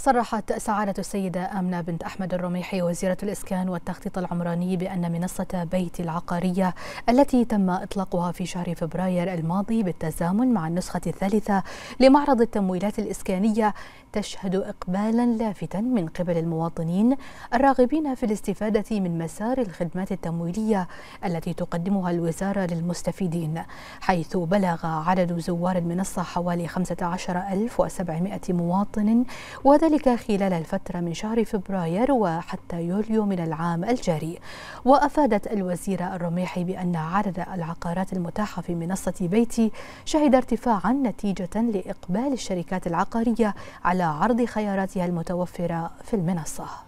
صرحت سعادة السيدة آمنة بنت أحمد الرميحي وزيرة الإسكان والتخطيط العمراني بأن منصة بيت العقارية التي تم إطلاقها في شهر فبراير الماضي بالتزامن مع النسخة الثالثة لمعرض التمويلات الإسكانية تشهد إقبالا لافتا من قبل المواطنين الراغبين في الاستفادة من مسار الخدمات التمويلية التي تقدمها الوزارة للمستفيدين حيث بلغ عدد زوار المنصة حوالي 15700 مواطن وذلك وذلك خلال الفترة من شهر فبراير وحتى يوليو من العام الجاري وأفادت الوزيرة الرميحي بأن عدد العقارات المتاحة في منصة بيتي شهد ارتفاعا نتيجة لإقبال الشركات العقارية على عرض خياراتها المتوفرة في المنصة